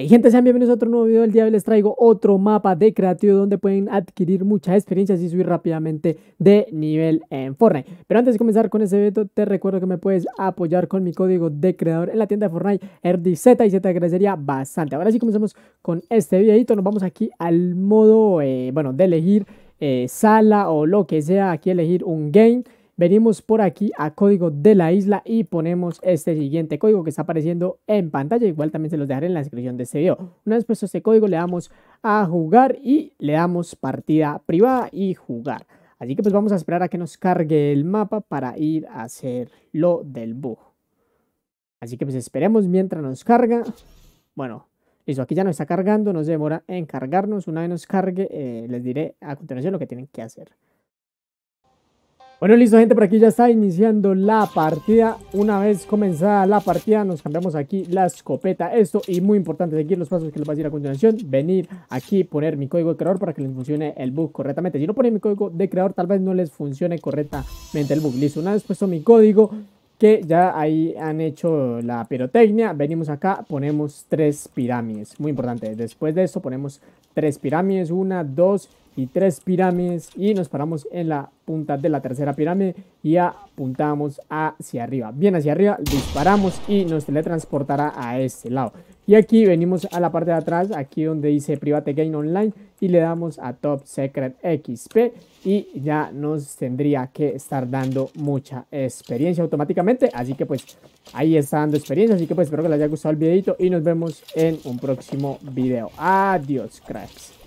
Hey gente, sean bienvenidos a otro nuevo video. El día de hoy les traigo otro mapa de creativo donde pueden adquirir muchas experiencias y subir rápidamente de nivel en Fortnite. Pero antes de comenzar con este evento te recuerdo que me puedes apoyar con mi código de creador en la tienda de Fortnite RDZ y se te agradecería bastante. Ahora sí comenzamos con este videito. Nos vamos aquí al modo, eh, bueno, de elegir eh, sala o lo que sea. Aquí elegir un game venimos por aquí a código de la isla y ponemos este siguiente código que está apareciendo en pantalla, igual también se los dejaré en la descripción de este video. Una vez puesto este código le damos a jugar y le damos partida privada y jugar. Así que pues vamos a esperar a que nos cargue el mapa para ir a hacer lo del bug. Así que pues esperemos mientras nos carga. Bueno, listo, aquí ya nos está cargando, nos demora en cargarnos. Una vez nos cargue eh, les diré a continuación lo que tienen que hacer. Bueno, listo gente, por aquí ya está iniciando la partida. Una vez comenzada la partida, nos cambiamos aquí la escopeta. Esto, y muy importante, seguir los pasos que les voy a decir a continuación. Venir aquí, poner mi código de creador para que les funcione el bug correctamente. Si no ponen mi código de creador, tal vez no les funcione correctamente el bug. Listo, una vez puesto mi código, que ya ahí han hecho la pirotecnia. Venimos acá, ponemos tres pirámides. Muy importante. Después de esto ponemos tres pirámides. Una, dos y tres pirámides y nos paramos en la punta de la tercera pirámide y apuntamos hacia arriba. Bien hacia arriba, disparamos y nos teletransportará a este lado. Y aquí venimos a la parte de atrás, aquí donde dice Private Game Online y le damos a Top Secret XP y ya nos tendría que estar dando mucha experiencia automáticamente. Así que pues ahí está dando experiencia, así que pues espero que les haya gustado el videito y nos vemos en un próximo video. Adiós, cracks.